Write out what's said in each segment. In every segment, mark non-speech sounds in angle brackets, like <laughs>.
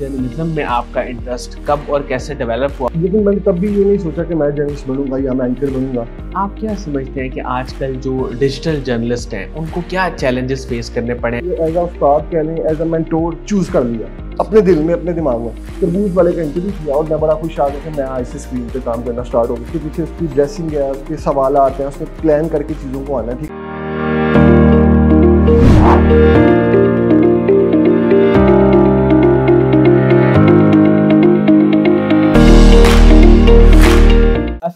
Journalism में आपका interest कब और कैसे डेवलप हुआ लेकिन मैंने तब भी ये नहीं सोचा कि मैं जर्नलिस्ट बनूंगा या मैं एंकर बनूंगा आप क्या समझते हैं कि आजकल जो डिजिटल जर्नलिस्ट हैं उनको क्या चैलेंजेस फेस करने पड़े as as a mentor choose कर लिया अपने दिल में अपने दिमाग में तो बूथ वाले का इंटरव्यू किया और मैं बड़ा खुश आ गया कि मैं आज स्क्रीन पे काम करना स्टार्ट हो गया उसके पीछे उसकी ड्रेसिंग है उसके सवाल आते हैं उसमें प्लान करके चीज़ों को आना ठीक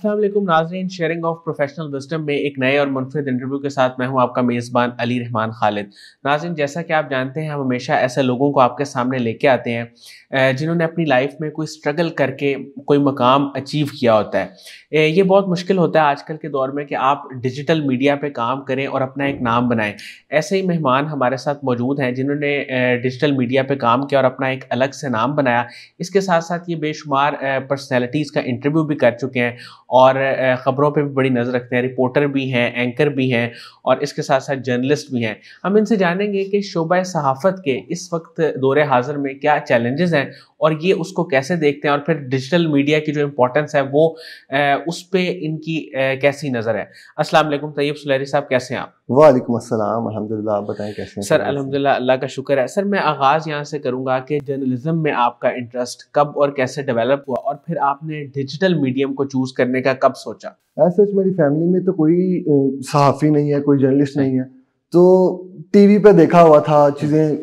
असलम नाजरीन शेयरिंग ऑफ प्रोफेशनल विस्टम में एक नए और मुनफरद इंटरव्यू के साथ मैं हूं आपका मेज़बान अली रहमान खालिद नाजरीन जैसा कि आप जानते हैं हम हमेशा ऐसे लोगों को आपके सामने लेके आते हैं जिन्होंने अपनी लाइफ में कोई स्ट्रगल करके कोई मकाम अचीव किया होता है ये बहुत मुश्किल होता है आजकल के दौर में कि आप डिजिटल मीडिया पर काम करें और अपना एक नाम बनाएं ऐसे ही मेहमान हमारे साथ मौजूद हैं जिन्होंने डिजिटल मीडिया पर काम किया और अपना एक अलग से नाम बनाया इसके साथ साथ ये बेशुमार पर्सनैलिटीज़ का इंटरव्यू भी कर चुके हैं और ख़बरों पे भी बड़ी नज़र रखते हैं रिपोर्टर भी हैं एंकर भी हैं और इसके साथ साथ जर्नलिस्ट भी हैं हम इनसे जानेंगे कि शोबा सहाफ़त के इस वक्त दौरे हाज़र में क्या चैलेंजेस हैं और ये उसको कैसे देखते हैं और फिर डिजिटल मीडिया की जो इम्पोर्टेंस है वो उस पर इनकी कैसी नज़र है अस्सलाम तैयब सुलहरी साहब कैसे हैं आप वालेकुम अस्सलाम अलहमदिल्ला आप बताएं कैसे हैं सर अलहमदिल्ला अल्लाह का शुक्र है सर मैं आगाज़ यहाँ से करूँगा कि जर्नलिज्म में आपका इंटरेस्ट कब और कैसे डेवलप हुआ और फिर आपने डिजिटल मीडियम को चूज़ करने का कब सोचा ऐसे मेरी फैमिली में तो कोई सहाफ़ी नहीं है कोई जर्नलिस्ट नहीं है तो टीवी पे देखा हुआ था चीज़ें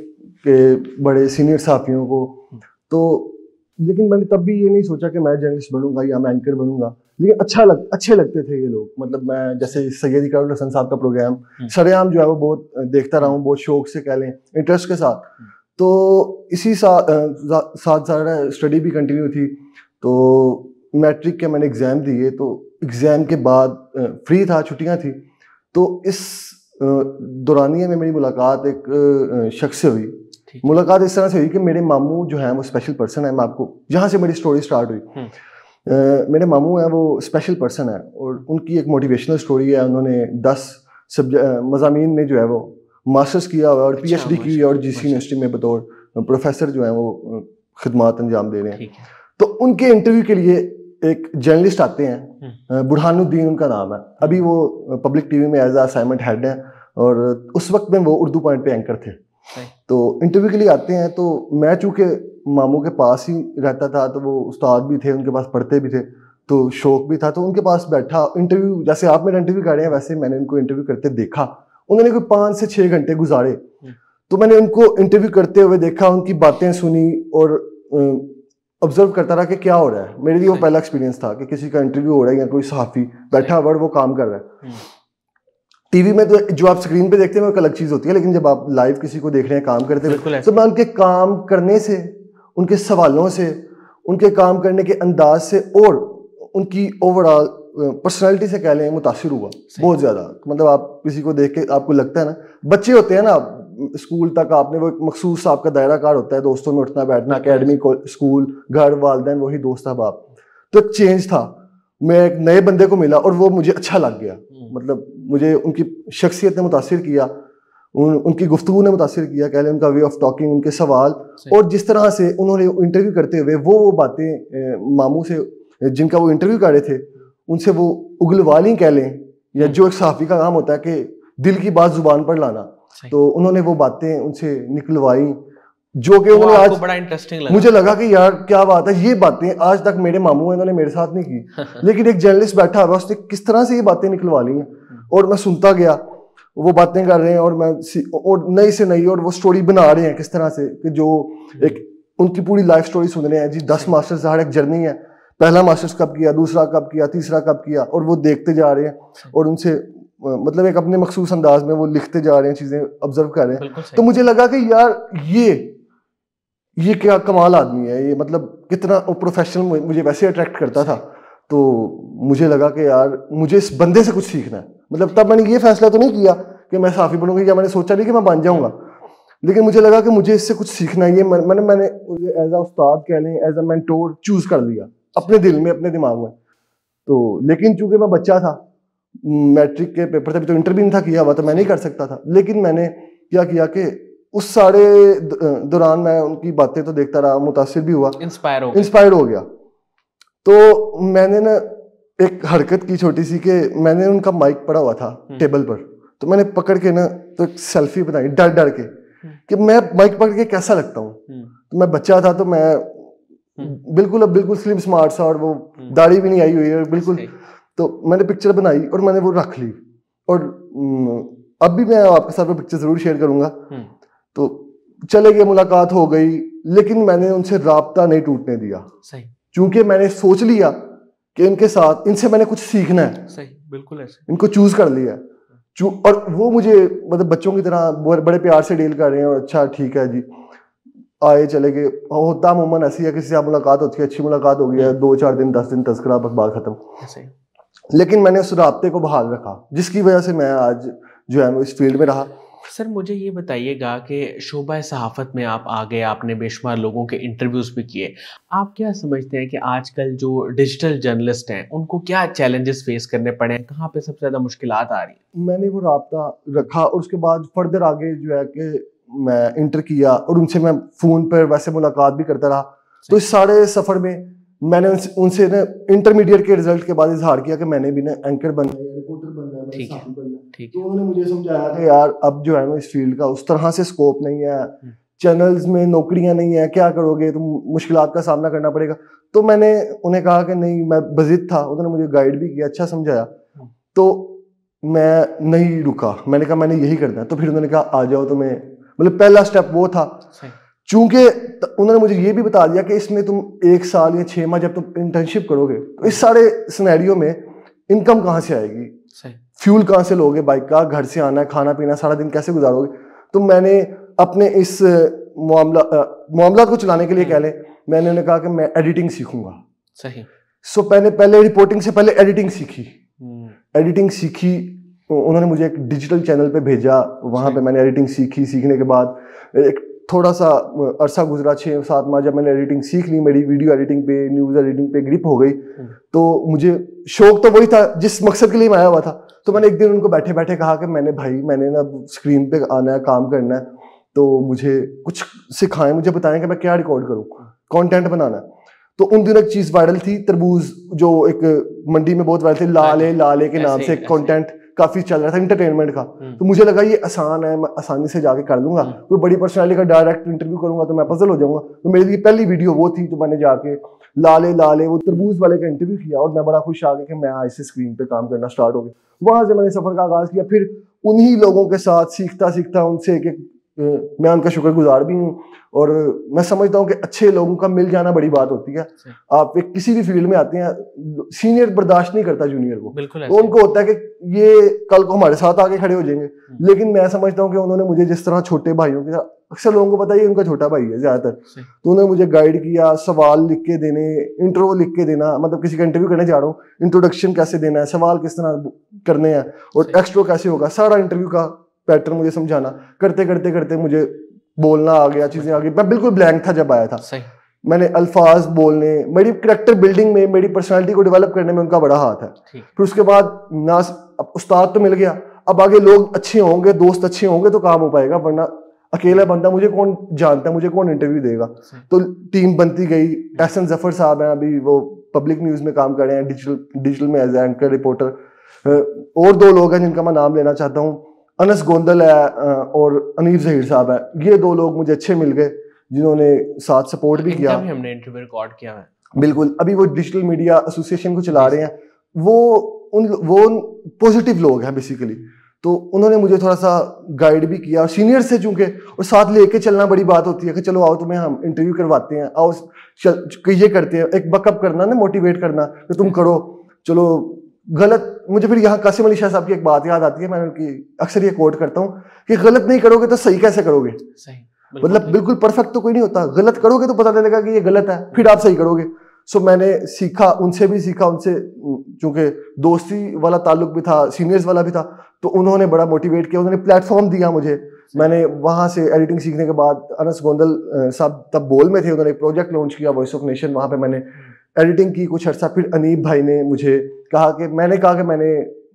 के बड़े सीनियर साफियों को तो लेकिन मैंने तब भी ये नहीं सोचा कि मैं जर्नलिस्ट बनूंगा या मैं एंकर बनूंगा लेकिन अच्छा लग अच्छे लगते थे ये लोग मतलब मैं जैसे सैयद कर हसन साहब का प्रोग्राम हम्म। सरेआम जो है वो बहुत देखता रहा हूँ बहुत शौक से कह लें इंटरेस्ट के साथ हम्म। तो इसी साथ सारा स्टडी भी कंटिन्यू थी तो मैट्रिक के मैंने एग्ज़ाम दिए तो एग्ज़ाम के बाद फ्री था छुट्टियाँ थी तो इस दौरानिए में मेरी मुलाकात एक शख्स से हुई मुलाकात इस तरह से हुई कि मेरे मामू जो है वो स्पेशल पर्सन है मैं आपको जहाँ से मेरी स्टोरी स्टार्ट हुई आ, हम्म। मेरे मामू हैं वो स्पेशल पर्सन है और उनकी एक मोटिवेशनल स्टोरी है उन्होंने दस मजामी में जो है वो मास्टर्स किया हुआ और पीएचडी अच्छा, डी की हुई और जीसी यूनिवर्सिटी में बतौर प्रोफेसर जो है वो खदमात अंजाम दे रहे हैं तो उनके इंटरव्यू के लिए एक जर्नलिस्ट आते हैं हम्म। बुरहानुद्दीन उनका नाम है अभी वो पब्लिक टीवी में एज असाइनमेंट हेड है और उस वक्त में वो उर्दू पॉइंट पे एंकर थे तो इंटरव्यू के लिए आते हैं तो मैं चूँकि मामू के पास ही रहता था तो वो उस्ताद भी थे उनके पास पढ़ते भी थे तो शौक भी था तो उनके पास बैठा इंटरव्यू जैसे आप मेरा इंटरव्यू कर रहे हैं वैसे मैंने उनको इंटरव्यू करते देखा उन्होंने कोई पाँच से छः घंटे गुजारे हम्म। तो मैंने उनको इंटरव्यू करते हुए देखा उनकी बातें सुनी और ऑब्जर्व करता रहा कि क्या हो रहा है मेरे लिए वो पहला एक्सपीरियंस था कि किसी का इंटरव्यू हो रहा है या कोई सहाफ़ी बैठा वर्ड वो काम कर रहा है हम्म। टीवी में तो जो आप स्क्रीन पे देखते हैं वो एक अलग चीज़ होती है लेकिन जब आप लाइव किसी को देख रहे हैं काम करते हुए तो मैं उनके काम करने से उनके सवालों से उनके काम करने के अंदाज से और उनकी ओवरऑल पर्सनैलिटी से कह लें मुतासर हुआ बहुत ज़्यादा मतलब आप किसी को देख के आपको लगता है ना बच्चे होते हैं ना स्कूल तक आपने वो एक मखसूस आपका दायरा कार होता है दोस्तों में उठना बैठना अकेडमी स्कूल घर वालदे वही दोस्त था बाप तो एक चेंज था मैं एक नए बंदे को मिला और वो मुझे अच्छा लग गया हम्म। मतलब मुझे उनकी शख्सियत ने मुतासर किया उन उनकी गुफ्तु ने मुतासर किया कह लें उनका वे ऑफ टॉकिंग उनके सवाल और जिस तरह से उन्होंने इंटरव्यू करते हुए वो वो बातें मामू से जिनका वो इंटरव्यू कर रहे थे उनसे वो उगलवाली कह लें या हम्म। जो एक सहाफ़ी का काम होता है कि दिल की बात ज़ुबान पर लाना तो उन्होंने वो बातें उनसे निकलवाई जो कि उन्होंने आज बड़ा इंटरेस्टिंग लगा मुझे लगा कि यार क्या बात है ये बातें आज तक मेरे मामू इन्होंने मेरे साथ नहीं की <laughs> लेकिन एक जर्नलिस्ट बैठा हुआ उसने किस तरह से ये बातें निकलवा ली हैं और मैं सुनता गया वो बातें कर रहे हैं और मैं और नई से नई और वो स्टोरी बना रहे हैं किस तरह से कि जो एक उनकी पूरी लाइफ स्टोरी सुन रहे हैं जी दस मास्टर्स हर एक जर्नी है पहला मास्टर्स कब किया दूसरा कब किया तीसरा कब किया और वो देखते जा रहे हैं और उनसे मतलब एक अपने मखसूस अंदाज में वो लिखते जा रहे हैं चीज़ें ऑब्जर्व कर रहे हैं तो मुझे लगा कि यार ये ये क्या कमाल आदमी है ये मतलब कितना प्रोफेशनल मुझे वैसे अट्रैक्ट करता था तो मुझे लगा कि यार मुझे इस बंदे से कुछ सीखना है मतलब तब मैंने ये फैसला तो नहीं किया कि मैं साफ़ी बनूंगी या मैंने सोचा नहीं कि मैं बन जाऊंगा लेकिन मुझे लगा कि मुझे इससे कुछ सीखना है ये मैंने मैंने एज अ उस्ताद कह लें एज अ मैंटोर चूज़ कर लिया अपने दिल में अपने दिमाग में तो लेकिन चूंकि मैं बच्चा था मैट्रिक के पेपर तभी तो इंटरव्यू नहीं था किया हुआ तो मैं नहीं कर सकता था लेकिन मैंने क्या किया कि उस सारे दौरान मैं उनकी बातें तो देखता रहा मुतासर भी हुआ इंस्पायर हो इंस्पायर हो गया तो मैंने ना एक हरकत की छोटी सी कि मैंने उनका माइक पड़ा हुआ था टेबल हम्म। पर तो मैंने पकड़ के ना तो एक सेल्फी बनाई डर डर के हम्म। कि मैं माइक पकड़ के कैसा लगता हूँ हम्म। तो मैं बच्चा था तो मैं बिल्कुल अब बिल्कुल स्लिम स्मार्ट सा और वो दाढ़ी भी नहीं आई हुई है बिल्कुल तो मैंने पिक्चर बनाई और मैंने वो रख ली और अब भी मैं आपके साथ वो पिक्चर जरूर शेयर करूंगा तो चले गए मुलाकात हो गई लेकिन मैंने उनसे रबता नहीं टूटने दिया सही चूंकि मैंने सोच लिया कि इनके साथ इनसे मैंने कुछ सीखना है सही बिल्कुल ऐसे इनको चूज कर लिया है और वो मुझे मतलब बच्चों की तरह बड़े प्यार से डील कर रहे हैं और अच्छा ठीक है जी आए चले गए होता अमूमन ऐसी है किसी से मुलाकात होती है अच्छी मुलाकात हो गई है हम्म। दो चार दिन दस दिन तस्करा बस बात खत्म लेकिन मैंने उस रबते को बहाल रखा जिसकी वजह से मैं आज जो है इस फील्ड में रहा सर मुझे ये बताइएगा कि शोबा सहाफ़त में आप आ गए आपने बेशुमार लोगों के इंटरव्यूज़ भी किए आप क्या समझते हैं कि आजकल जो डिजिटल जर्नलिस्ट हैं उनको क्या चैलेंजेस फेस करने पड़े हैं कहाँ पे सबसे ज़्यादा मुश्किल आ रही है मैंने वो रबता रखा और उसके बाद फर्दर आगे जो है कि मैं इंटर किया और उनसे मैं फ़ोन पर वैसे मुलाकात भी करता रहा तो इस सारे सफ़र में मैंने उनसे, उनसे ना इंटरमीडिएट के रिजल्ट के बाद इजहार किया कि मैंने भी ना एंकर बनना है रिपोर्टर बनना है ठीक तो उन्होंने मुझे समझाया था यार अब जो है ना इस फील्ड का उस तरह से स्कोप नहीं है चैनल्स हम्म। में नौकरियां नहीं है क्या करोगे तुम मुश्किल का सामना करना पड़ेगा तो मैंने उन्हें कहा कि नहीं मैं बजिद था उन्होंने मुझे गाइड भी किया अच्छा समझाया हम्म। तो मैं नहीं रुका मैंने कहा मैंने यही करना है तो फिर उन्होंने कहा आ जाओ तो मैं मतलब पहला स्टेप वो था चूंकि उन्होंने मुझे ये भी बता दिया कि इसमें तुम एक साल या छह माह जब तुम इंटर्नशिप करोगे तो इस सारे सिनेरियो में इनकम कहाँ से आएगी फ्यूल कहाँ से लोगे बाइक का घर से आना खाना पीना सारा दिन कैसे गुजारोगे तो मैंने अपने इस मामला मामला को चलाने के लिए हम्म। कह लें मैंने उन्हें कहा कि मैं एडिटिंग सीखूंगा सही सो मैंने पहले रिपोर्टिंग से पहले एडिटिंग सीखी हम्म। एडिटिंग सीखी उन्होंने मुझे एक डिजिटल चैनल पे भेजा वहाँ पे मैंने एडिटिंग सीखी सीखने के बाद एक थोड़ा सा अरसा गुजरा छः सात माह जब मैंने एडिटिंग सीख ली मेरी वीडियो एडिटिंग पे न्यूज़ एडिटिंग पे ग्रिप हो गई हम्म। तो मुझे शौक तो वही था जिस मकसद के लिए मैं आया हुआ था तो मैंने एक दिन उनको बैठे बैठे कहा कि मैंने भाई मैंने ना स्क्रीन पे आना है काम करना है तो मुझे कुछ सिखाएं मुझे बताएं कि मैं क्या रिकॉर्ड करूँ कंटेंट बनाना है तो उन दिनों एक चीज़ वायरल थी तरबूज जो एक मंडी में बहुत वायरल थी लाले अच्छा। लाले के नाम से एक कंटेंट काफ़ी चल रहा था इंटरटेनमेंट का हम्म। तो मुझे लगा ये आसान है मैं आसानी से जाके कर लूंगा हम्म। कोई बड़ी पर्सनैलिटी का डायरेक्ट इंटरव्यू करूंगा तो मैं पजल हो जाऊंगा तो मेरी पहली वीडियो वो थी तो मैंने जाके लाले लाले वो तरबूज वाले का इंटरव्यू किया और मैं बड़ा खुश आ गया कि मैं आज से स्क्रीन पे काम करना स्टार्ट हो गया वहां से मैंने सफ़र का आगाज़ किया फिर उन्हीं लोगों के साथ सीखता सीखता उनसे एक एक मैं उनका शुक्रगुजार भी हूँ और मैं समझता हूँ कि अच्छे लोगों का मिल जाना बड़ी बात होती है आप एक किसी भी फील्ड में आते हैं सीनियर बर्दाश्त नहीं करता जूनियर को तो उनको होता है कि ये कल को हमारे साथ आगे खड़े हो जाएंगे हम्म। लेकिन मैं समझता हूँ कि उन्होंने मुझे जिस तरह छोटे भाइयों के अक्सर लोगों को पता ही उनका छोटा भाई है ज्यादातर तो उन्होंने मुझे गाइड किया सवाल लिख के देने इंटरव्यू लिख के देना मतलब किसी का इंटरव्यू करने जा रहा हूँ इंट्रोडक्शन कैसे देना है सवाल किस तरह करने हैं और एक्स्ट्रो कैसे होगा सारा इंटरव्यू का पैटर्न मुझे समझाना करते करते करते मुझे बोलना आ गया चीजें आ गई मैं बिल्कुल ब्लैंक था जब आया था सही मैंने अल्फाज बोलने मेरी करेक्टर बिल्डिंग में मेरी पर्सनालिटी को डेवलप करने में उनका बड़ा हाथ है फिर उसके बाद ना उस्ताद तो मिल गया अब आगे लोग अच्छे होंगे दोस्त अच्छे होंगे तो काम हो पाएगा वरना अकेला बंदा मुझे कौन जानता है मुझे कौन इंटरव्यू देगा तो टीम बनती गई एहसन जफर साहब हैं अभी वो पब्लिक न्यूज में काम कर रहे हैं डिजिटल डिजिटल में एज एंकर रिपोर्टर और दो लोग हैं जिनका मैं नाम लेना चाहता हूँ अनस गोंदल है और अनिल जहीर साहब है ये दो लोग मुझे अच्छे मिल गए जिन्होंने साथ सपोर्ट भी किया भी हमने इंटरव्यू रिकॉर्ड किया है बिल्कुल अभी वो डिजिटल मीडिया एसोसिएशन को चला रहे हैं वो उन वो पॉजिटिव लोग हैं बेसिकली तो उन्होंने मुझे थोड़ा सा गाइड भी किया और सीनियर से चूंकि और साथ लेके चलना बड़ी बात होती है कि चलो आओ तुम्हें हम इंटरव्यू करवाते हैं आओ चल ये करते हैं एक बकअप करना ना मोटिवेट करना कि तुम करो चलो गलत मुझे फिर यहाँ कासिम अली शाह साहब की एक बात याद आती है मैं उनकी अक्सर ये कोट करता हूँ कि गलत नहीं करोगे तो सही कैसे करोगे सही मतलब बिल्कुल परफेक्ट तो कोई नहीं होता गलत करोगे तो पता चलेगा कि ये गलत है फिर आप सही करोगे सो मैंने सीखा उनसे भी सीखा उनसे चूंकि दोस्ती वाला ताल्लुक भी था सीनियर्स वाला भी था तो उन्होंने बड़ा मोटिवेट किया उन्होंने प्लेटफॉर्म दिया मुझे मैंने वहाँ से एडिटिंग सीखने के बाद अनस गोंदल साहब तब बोल में थे उन्होंने एक प्रोजेक्ट लॉन्च किया वॉइस ऑफ नेशन वहां पे मैंने एडिटिंग की कुछ अर्सा फिर अनीब भाई ने मुझे कहा कि मैंने कहा कि मैंने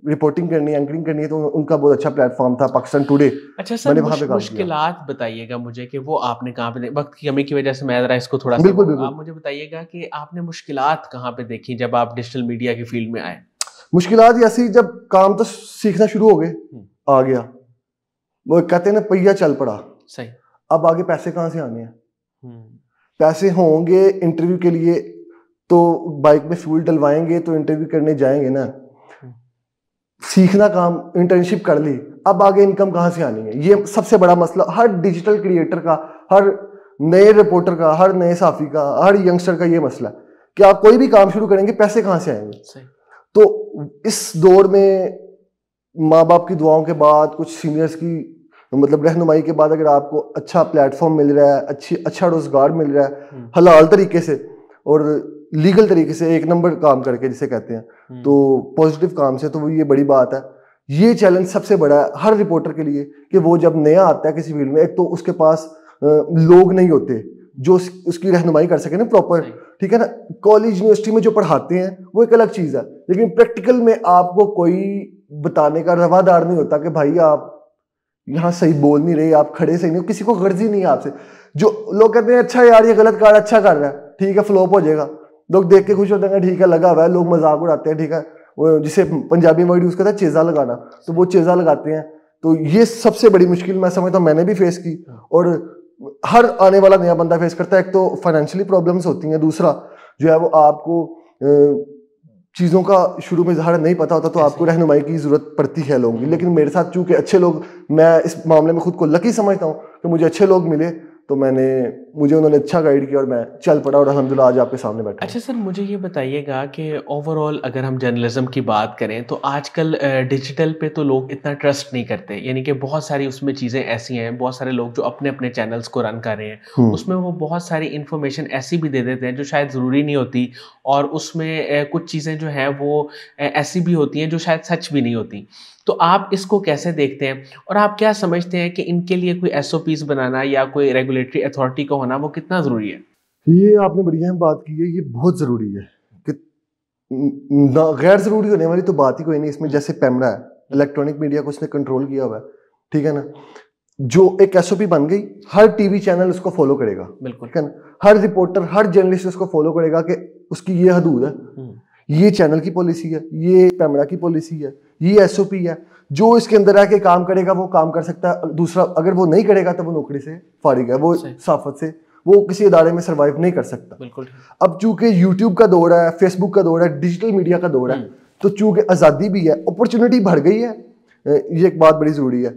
रिपोर्टिंग करनी है एंकरिंग करनी है तो उनका बहुत अच्छा प्लेटफॉर्म था पाकिस्तान टुडे अच्छा सर मैंने वहाँ पे मुश्किल बताइएगा मुझे कि वो आपने कहाँ पे वक्त की कमी की वजह से मैं जरा इसको थोड़ा बिल्कुल, बिल्कुल। आप मुझे बताइएगा कि आपने मुश्किल कहाँ पे देखी जब आप डिजिटल मीडिया की फील्ड में आए मुश्किल ऐसी जब काम तो सीखना शुरू हो गए हम्म। आ गया वो कहते ना पहिया चल पड़ा सही अब आगे पैसे कहाँ से आने हैं हम्म। पैसे होंगे इंटरव्यू के लिए तो बाइक में फ्यूल डलवाएंगे तो इंटरव्यू करने जाएंगे ना सीखना काम इंटर्नशिप कर ली अब आगे इनकम कहाँ से आनी है ये सबसे बड़ा मसला हर डिजिटल क्रिएटर का हर नए रिपोर्टर का हर नए साफी का हर यंगस्टर का ये मसला कि आप कोई भी काम शुरू करेंगे पैसे कहाँ से आएंगे तो इस दौर में माँ बाप की दुआओं के बाद कुछ सीनियर्स की मतलब रहनुमाई के बाद अगर आपको अच्छा प्लेटफॉर्म मिल रहा है अच्छी अच्छा रोजगार मिल रहा है हम्म। हलाल तरीके से और लीगल तरीके से एक नंबर काम करके जिसे कहते हैं हम्म। तो पॉजिटिव काम से तो वो ये बड़ी बात है ये चैलेंज सबसे बड़ा है हर रिपोर्टर के लिए कि वो जब नया आता है किसी फील्ड में एक तो उसके पास लोग नहीं होते जो उसकी रहनुमाई कर सके ना प्रॉपर ठीक है ना कॉलेज यूनिवर्सिटी में जो पढ़ाते हैं वो एक अलग चीज़ है लेकिन प्रैक्टिकल में आपको कोई बताने का रवादार नहीं होता कि भाई आप यहाँ सही बोल नहीं रहे आप खड़े सही नहीं किसी को गर्जी नहीं है आपसे जो लोग कहते हैं अच्छा यार ये गलत कार अच्छा कर रहा है ठीक है फ्लॉप हो जाएगा लोग देख के खुश होते हैं ठीक है लगा हुआ है लोग मजाक उड़ाते हैं ठीक है वो जिसे पंजाबी वर्ड यूज़ करता है चेजा लगाना तो वो चेजा लगाते हैं तो ये सबसे बड़ी मुश्किल मैं समझता हूँ मैंने भी फेस की और हर आने वाला नया बंदा फेस करता है एक तो फाइनेंशियली प्रॉब्लम्स होती हैं दूसरा जो है वो आपको चीज़ों का शुरू में जहाँ नहीं पता होता तो आपको रहनुमाई की ज़रूरत पड़ती है लोगों की लेकिन मेरे साथ चूंकि अच्छे लोग मैं इस मामले में खुद को लकी समझता हूँ कि मुझे अच्छे लोग मिले तो मैंने मुझे उन्होंने अच्छा गाइड किया और मैं चल पड़ा और अलहमदिल्ला आज आपके सामने बैठा अच्छा सर मुझे ये बताइएगा कि ओवरऑल अगर हम जर्नलिज्म की बात करें तो आजकल डिजिटल पे तो लोग इतना ट्रस्ट नहीं करते यानी कि बहुत सारी उसमें चीज़ें ऐसी हैं बहुत सारे लोग जो अपने अपने चैनल्स को रन कर रहे हैं हम्म। उसमें वो बहुत सारी इन्फॉर्मेशन ऐसी भी दे देते हैं जो शायद ज़रूरी नहीं होती और उसमें कुछ चीज़ें जो हैं वो ऐसी भी होती हैं जो शायद सच भी नहीं होती तो आप इसको कैसे देखते हैं और आप क्या समझते हैं कि इनके लिए कोई एस बनाना या कोई रेगुलर रेगुलेटरी अथॉरिटी का होना वो कितना ज़रूरी है ये आपने बड़ी अहम बात की है ये बहुत ज़रूरी है कि गैर ज़रूरी होने वाली तो बात ही कोई नहीं इसमें जैसे पैमरा है इलेक्ट्रॉनिक मीडिया को उसने कंट्रोल किया हुआ है ठीक है ना जो एक एस बन गई हर टीवी चैनल उसको फॉलो करेगा बिल्कुल ठीक है ना हर रिपोर्टर हर जर्नलिस्ट उसको फॉलो करेगा कि उसकी ये हदूद है हम्म। ये चैनल की पॉलिसी है ये पैमरा की पॉलिसी है ये एस है जो इसके अंदर आके काम करेगा वो काम कर सकता है दूसरा अगर वो नहीं करेगा तो वो नौकरी से फारिग है वो साफत से वो किसी अदारे में सर्वाइव नहीं कर सकता बिल्कुल अब चूंकि यूट्यूब का दौर है फेसबुक का दौर है डिजिटल मीडिया का दौर है हम्म। तो चूंकि आज़ादी भी है अपॉर्चुनिटी बढ़ गई है ये एक बात बड़ी ज़रूरी है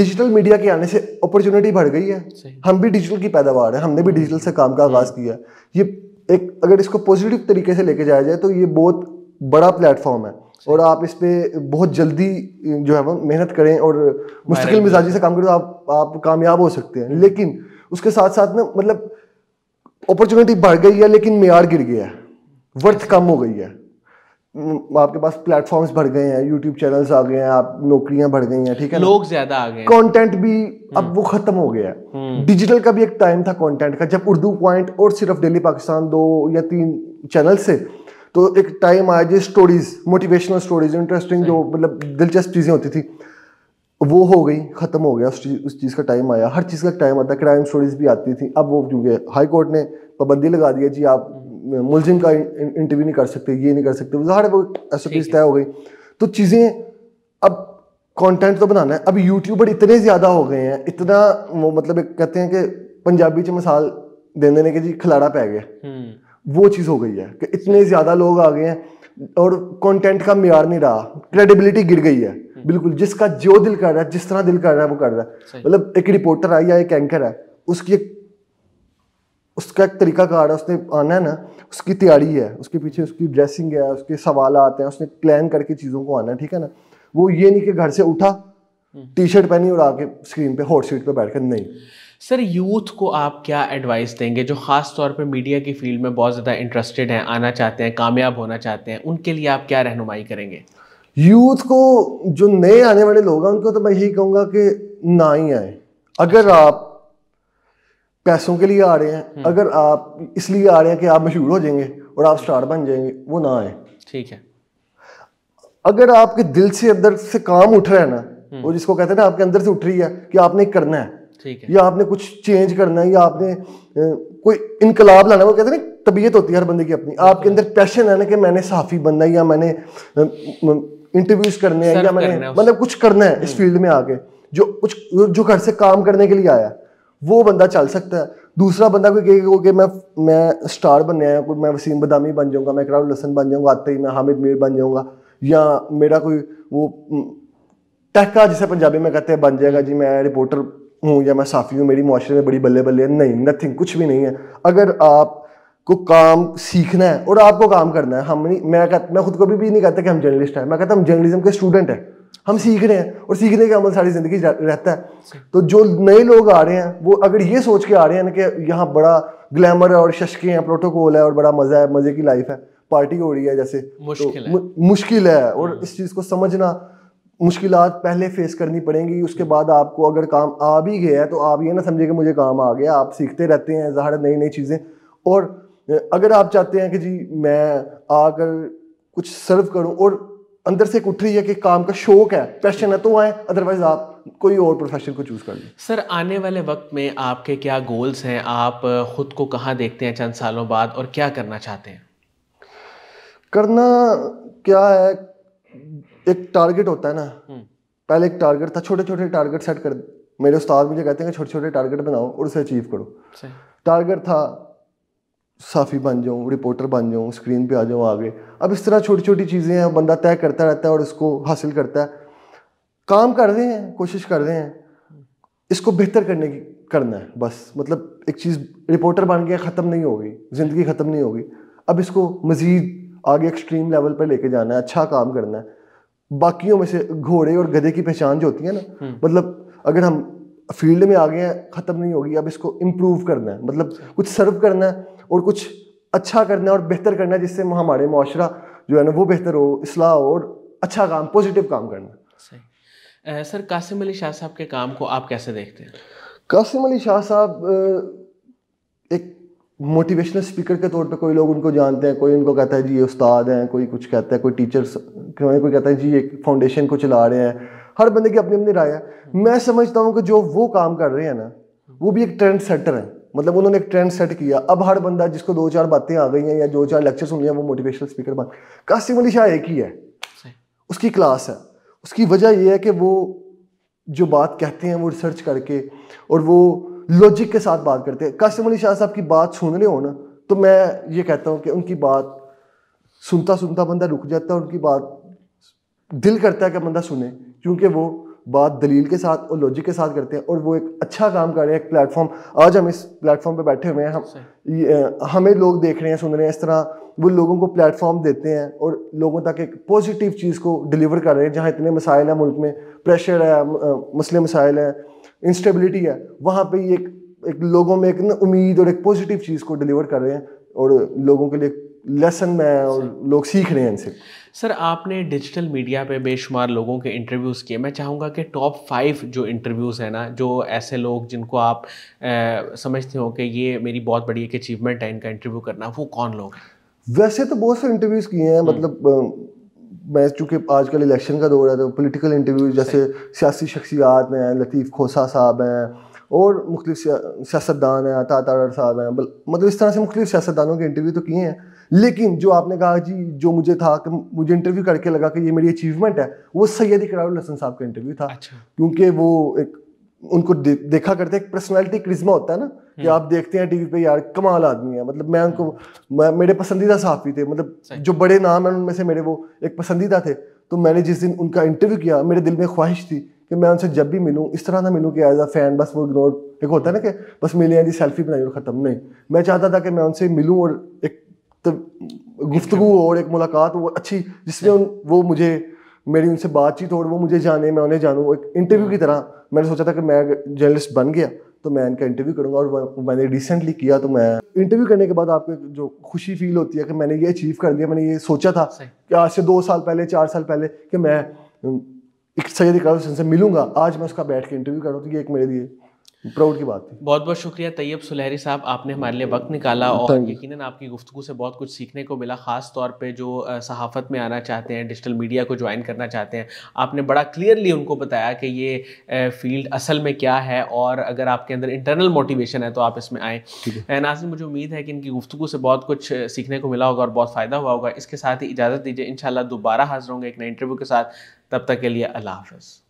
डिजिटल मीडिया के आने से अपॉर्चुनिटी बढ़ गई है हम भी डिजिटल की पैदावार है हमने भी डिजिटल से काम का आगाज़ हम्म। किया ये एक अगर इसको पॉजिटिव तरीके से लेके जाया जाए तो ये बहुत बड़ा प्लेटफॉर्म है और आप इस पर बहुत जल्दी जो है वो मेहनत करें और मुस्तकिल मिजाजी से काम करें तो आप आप कामयाब हो सकते हैं लेकिन उसके साथ साथ ना मतलब अपॉर्चुनिटी बढ़ गई है लेकिन मैार गिर गया है वर्थ कम हो गई है आपके पास प्लेटफॉर्म्स बढ़ गए हैं यूट्यूब चैनल्स आ गए हैं आप नौकरियां बढ़ गई हैं ठीक है लोग ज्यादा आ गए कंटेंट भी अब हम्म। वो खत्म हो गया है डिजिटल हम्म। का भी एक टाइम था कंटेंट का जब उर्दू पॉइंट और सिर्फ डेली पाकिस्तान दो या तीन चैनल से तो एक टाइम आया जी स्टोरीज मोटिवेशनल स्टोरीज इंटरेस्टिंग जो मतलब दिलचस्प चीज़ें होती थी वो हो गई ख़त्म हो गया उस चीज़ उस चीज़ का टाइम आया हर चीज़ का टाइम आता क्राइम स्टोरीज भी आती थी अब वो क्योंकि हाई कोर्ट ने पाबंदी लगा दी है जी आप मुलजिम का इंटरव्यू नहीं कर सकते ये नहीं कर सकते हर वो चीज़ तय हो गई तो चीज़ें अब कंटेंट तो बनाना है अब यूट्यूबर इतने ज़्यादा हो गए हैं इतना वो मतलब कहते हैं कि पंजाबी च मिसाल देने के जी खिलाड़ा पै गया हम्म। वो चीज़ हो गई है कि इतने ज़्यादा लोग आ गए हैं और कंटेंट का मैार नहीं रहा क्रेडिबिलिटी गिर गई है हम्म। बिल्कुल जिसका जो दिल कर रहा है जिस तरह दिल कर रहा है वो कर रहा है मतलब एक रिपोर्टर है या एक एंकर है उसकी एक उसका एक तरीका कार है उसने आना है ना उसकी तैयारी है उसके पीछे उसकी ड्रेसिंग है उसके सवाल आते हैं उसने प्लान करके चीज़ों को आना है ठीक है ना वो ये नहीं कि घर से उठा टी हम्म। शर्ट पहनी और आके स्क्रीन पे हॉट सीट पे कर नहीं सर यूथ को आप क्या एडवाइस देंगे जो ख़ास तौर पे मीडिया की फील्ड में बहुत ज़्यादा इंटरेस्टेड हैं आना चाहते हैं कामयाब होना चाहते हैं उनके लिए आप क्या रहनुमाई करेंगे यूथ को जो नए आने वाले लोग हैं उनको तो मैं यही कहूँगा कि ना ही आए अगर आप पैसों के लिए आ रहे हैं हम्म। अगर आप इसलिए आ रहे हैं कि आप मशहूर हो जाएंगे और आप स्टार बन जाएंगे वो ना आए ठीक है अगर आपके दिल से अंदर से काम उठ रहा है ना हम्म। वो जिसको कहते हैं ना आपके अंदर से उठ रही है कि आपने करना है है या आपने कुछ चेंज करना है या आपने कोई इनकलाब लाना वो कहते हैं तबीयत होती है हर बंदे की अपनी आपके अंदर पैशन है ना कि मैंने साफ़ी बनना है या मैंने इंटरव्यूज करने हैं या मैंने मतलब कुछ करना है इस फील्ड हम्म। में आके जो कुछ जो घर से काम करने के लिए आया वो बंदा चल सकता है दूसरा बंदा कोई कहेगा कि मैं मैं स्टार बनने आया कोई मैं वसीम बदामी बन जाऊंगा मैं इकरार लसन बन जाऊंगा आते ही मैं हामिद मीर बन जाऊंगा या मेरा कोई वो टहका जिसे पंजाबी में कहते हैं बन जाएगा जी मैं रिपोर्टर हूँ या मैं साफ़ी हूँ मेरी माशरे में बड़ी बल्ले बल्ले है नहीं नथिंग कुछ भी नहीं है अगर आप को काम सीखना है और आपको काम करना है हम नहीं मैं कह मैं खुद को भी, भी नहीं कहता कि हम जर्नलिस्ट हैं मैं कहता हम जर्नलिज्म के स्टूडेंट हैं हम सीख रहे हैं और सीखने का अमल सारी ज़िंदगी रहता है तो जो नए लोग आ रहे हैं वो अगर ये सोच के आ रहे हैं ना कि यहाँ बड़ा ग्लैमर है और शशके हैं प्रोटोकॉल है और बड़ा मज़ा है मज़े की लाइफ है पार्टी हो रही है जैसे तो मुश्किल तो, है मुश्किल है और इस चीज़ को समझना मुश्किल पहले फेस करनी पड़ेंगी उसके बाद आपको अगर काम आ भी गया है तो आप ये ना समझे कि मुझे काम आ गया आप सीखते रहते हैं ज़ाहिर नई नई चीज़ें और अगर आप चाहते हैं कि जी मैं आकर कुछ सर्व करूं और अंदर से एक उठ रही है कि काम का शौक है पैशन है तो आए अदरवाइज आप कोई और प्रोफेशन को चूज़ कर लें सर आने वाले वक्त में आपके क्या गोल्स हैं आप खुद को कहाँ देखते हैं चंद सालों बाद और क्या करना चाहते हैं करना क्या है एक टारगेट होता है ना हम्म। पहले एक टारगेट था छोटे छोटे टारगेट सेट कर मेरे उस्ताद मुझे कहते हैं कि छोटे छोटे टारगेट बनाओ और उसे अचीव करो टारगेट था साफ़ी बन जाऊँ रिपोर्टर बन जाऊँ स्क्रीन पे आ जाऊँ आगे अब इस तरह छोटी छोटी चीज़ें हैं बंदा तय करता रहता है और इसको हासिल करता है काम कर रहे हैं कोशिश कर रहे हैं इसको बेहतर करने की करना है बस मतलब एक चीज़ रिपोर्टर बन गया ख़त्म नहीं होगी ज़िंदगी ख़त्म नहीं होगी अब इसको मज़ीद आगे एक्सट्रीम लेवल पर लेके जाना है अच्छा काम करना है बाकियों में से घोड़े और गधे की पहचान जो होती है ना हम्म। मतलब अगर हम फील्ड में आ गए हैं ख़त्म नहीं होगी अब इसको इम्प्रूव करना है मतलब कुछ सर्व करना है और कुछ अच्छा करना है और बेहतर करना है जिससे हमारे माशरा जो है ना वो बेहतर हो इसलाह हो और अच्छा काम पॉजिटिव काम करना सही सर कासिम अली शाह साहब के काम को आप कैसे देखते हैं कासिम अली शाह साहब एक मोटिवेशनल स्पीकर के तौर पे कोई लोग उनको जानते हैं कोई उनको कहता है जी ये उस्ताद हैं कोई कुछ कहता है कोई टीचर्स कोई कहता है जी ये फाउंडेशन को चला रहे हैं हर बंदे की अपनी अपनी राय है मैं समझता हूँ कि जो वो काम कर रहे हैं ना वो भी एक ट्रेंड सेटर है मतलब उन्होंने एक ट्रेंड सेट किया अब हर बंदा जिसको दो चार बातें आ गई हैं या दो चार लेक्चर सुन लिया हैं वो मोटिवेशनल स्पीकर बन कासिम अली शाह एक ही है उसकी क्लास है उसकी वजह यह है कि वो जो बात कहते हैं वो रिसर्च करके और वो लॉजिक के साथ बात करते हैं कासिम अली शाह साहब की बात सुन रहे हो ना तो मैं ये कहता हूँ कि उनकी बात सुनता सुनता बंदा रुक जाता है उनकी बात दिल करता है कि बंदा सुने क्योंकि वो बात दलील के साथ और लॉजिक के साथ करते हैं और वो एक अच्छा काम कर रहे हैं एक प्लेटफॉर्म आज हम इस प्लेटफॉर्म पे बैठे हुए हैं हम हमें लोग देख रहे हैं सुन रहे हैं इस तरह वो लोगों को प्लेटफॉर्म देते हैं और लोगों तक एक पॉजिटिव चीज़ को डिलीवर कर रहे हैं जहाँ इतने मसाइल हैं मुल्क में प्रेशर है मसले मसाइल हैं इंस्टेबिलिटी है वहाँ पे ये एक एक लोगों में एक ना उम्मीद और एक पॉजिटिव चीज़ को डिलीवर कर रहे हैं और लोगों के लिए लेसन में और लोग सीख रहे हैं इनसे सर आपने डिजिटल मीडिया पे बेशुमार लोगों के इंटरव्यूज़ किए मैं चाहूँगा कि टॉप फाइव जो इंटरव्यूज़ हैं ना जो ऐसे लोग जिनको आप ए, समझते हो कि ये मेरी बहुत बड़ी एक अचीवमेंट है इनका इंटरव्यू करना वो कौन लोग वैसे तो बहुत से इंटरव्यूज़ किए हैं हम्म। मतलब मैं चूँकि आजकल इलेक्शन का दौर है तो पॉलिटिकल इंटरव्यू जैसे सियासी शख्सियात हैं लतीफ़ खोसा साहब हैं और मुख्त सियासतदान हैं तातार साहब हैं मतलब इस तरह से मुख्तु सियासतदानों के इंटरव्यू तो किए हैं लेकिन जो आपने कहा जी जो मुझे था कि मुझे इंटरव्यू करके लगा कि ये मेरी अचीवमेंट है वो सैयद इकरारुल हसन साहब का इंटरव्यू था अच्छा। क्योंकि वो एक उनको दे, देखा करते एक पर्सनैलिटी क्रिज्मा होता है ना कि आप देखते हैं टीवी पे यार कमाल आदमी है मतलब मैं उनको मैं, मेरे पसंदीदा साहब थे मतलब जो बड़े नाम हैं उनमें से मेरे वो एक पसंदीदा थे तो मैंने जिस दिन उनका इंटरव्यू किया मेरे दिल में ख्वाहिश थी कि मैं उनसे जब भी मिलूँ इस तरह ना मिलूँ कि एज अ फैन बस वो इग्नोर एक होता है ना कि बस मिले जी सेल्फी बनाई और ख़त्म नहीं मैं चाहता था कि मैं उनसे मिलूँ और एक गुफ्तगु और एक मुलाकात वो अच्छी जिसमें वो मुझे मेरी उनसे बातचीत और वो मुझे जाने मैं उन्हें जानूँ एक इंटरव्यू हाँ। की तरह मैंने सोचा था कि मैं जर्नलिस्ट बन गया तो मैं इनका इंटरव्यू करूंगा और मैंने रिसेंटली किया तो मैं इंटरव्यू करने के बाद आपको जो खुशी फील होती है कि मैंने ये अचीव कर लिया मैंने ये सोचा था कि आज से दो साल पहले चार साल पहले कि मैं हम्म, एक सैयद कर मिलूंगा आज मैं उसका बैठ के इंटरव्यू कर रहा हूँ तो ये एक मेरे लिए प्राउड की बात बहुत बहुत शुक्रिया तैयब सुलहरी साहब आपने हमारे लिए वक्त निकाला और यकीनन आपकी गुफ्तु से बहुत कुछ सीखने को मिला ख़ास तौर पे जो सहाफ़त में आना चाहते हैं डिजिटल मीडिया को ज्वाइन करना चाहते हैं आपने बड़ा क्लियरली उनको बताया कि ये फील्ड असल में क्या है और अगर आपके अंदर इंटरनल मोटिवेशन है तो आप इसमें आएँ नाजिन मुझे उम्मीद है कि इनकी गुफ्तु से बहुत कुछ सीखने को मिला होगा और बहुत फ़ायदा हुआ होगा इसके साथ ही इजाज़त दीजिए इन दोबारा हाजिर होंगे एक नए इंटरव्यू के साथ तब तक के लिए अल्लाह हाफ़